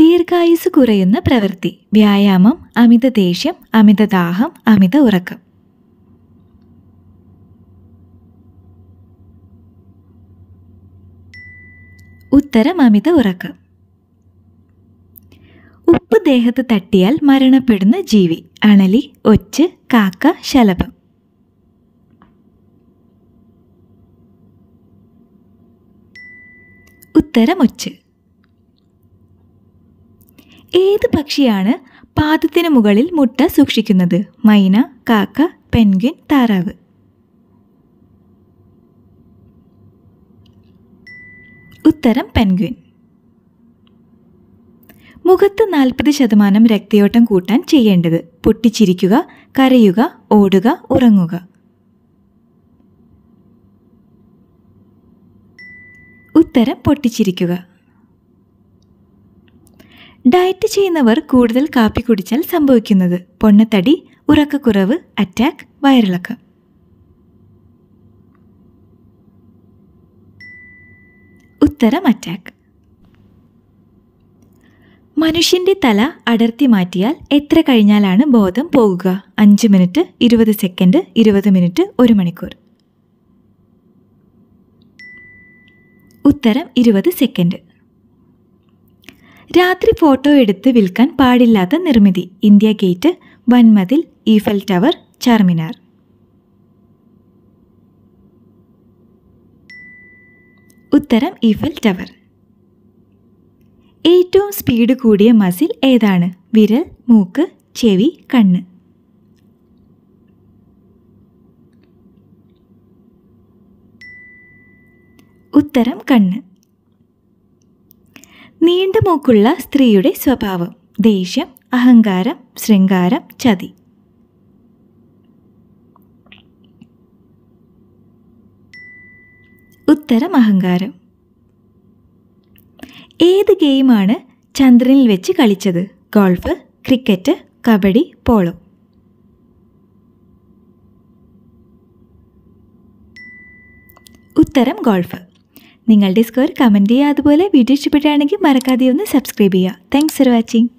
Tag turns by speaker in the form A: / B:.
A: ദീർഘായുസ് കുറയുന്ന പ്രവൃത്തി വ്യായാമം അമിത ദേഷ്യം അമിത ദാഹം അമിത ഉറക്കം ഉത്തരം അമിത ഉറക്കം ഉപ്പ് ദേഹത്ത് തട്ടിയാൽ മരണപ്പെടുന്ന ജീവി അണലി ഒച്ച് കാക്ക ശലഭം ഉത്തരം ഒച്ച് ഏത് പക്ഷിയാണ് പാദത്തിന് മുകളിൽ മുട്ട സൂക്ഷിക്കുന്നത് മൈന കാക്ക പെൻഗ്വിൻ താറാവ് ഉത്തരം പെൻഗ്വിൻ മുഖത്ത് നാൽപ്പത് ശതമാനം രക്തയോട്ടം കൂട്ടാൻ ചെയ്യേണ്ടത് പൊട്ടിച്ചിരിക്കുക കരയുക ഓടുക ഉറങ്ങുക ഉത്തരം പൊട്ടിച്ചിരിക്കുക ഡയറ്റ് ചെയ്യുന്നവർ കൂടുതൽ കാപ്പി കുടിച്ചാൽ സംഭവിക്കുന്നത് പൊണ്ണത്തടി ഉറക്കക്കുറവ് അറ്റാക്ക് വയറിളക്കം ഉത്തരം അറ്റാക്ക് മനുഷ്യന്റെ തല അടർത്തി മാറ്റിയാൽ എത്ര കഴിഞ്ഞാലാണ് ബോധം പോകുക അഞ്ച് മിനിറ്റ് ഇരുപത് സെക്കൻഡ് ഇരുപത് മിനിറ്റ് ഒരു മണിക്കൂർ ഉത്തരം ഇരുപത് സെക്കൻഡ് രാത്രി ഫോട്ടോ എടുത്ത് വിൽക്കാൻ പാടില്ലാത്ത നിർമ്മിതി ഇന്ത്യ ഗേറ്റ് വൻമതിൽ ഈഫൽ ടവർ ചാർമിനാർ ഉത്തരം ഈഫൽ ടവർ ഏറ്റവും സ്പീഡ് കൂടിയ മസിൽ ഏതാണ് വിരൽ മൂക്ക് ചെവി കണ്ണ് ഉത്തരം കണ്ണ് നീണ്ട മൂക്കുള്ള സ്ത്രീയുടെ സ്വഭാവം ദേഷ്യം അഹങ്കാരം ശൃംഗാരം ചതി ഉത്തരം അഹങ്കാരം ഏത് ഗെയിമാണ് ചന്ദ്രനിൽ വെച്ച് കളിച്ചത് ഗോൾഫ് ക്രിക്കറ്റ് കബഡി പോളോ ഉത്തരം ഗോൾഫ് നിങ്ങളുടെ സ്കോർ കമൻറ്റ് ചെയ്യുക അതുപോലെ വീഡിയോ ഇഷ്ടപ്പെട്ടാണെങ്കിൽ മറക്കാതെ ഒന്ന് സബ്സ്ക്രൈബ് ചെയ്യുക താങ്ക്സ് ഫോർ വാച്ചിങ്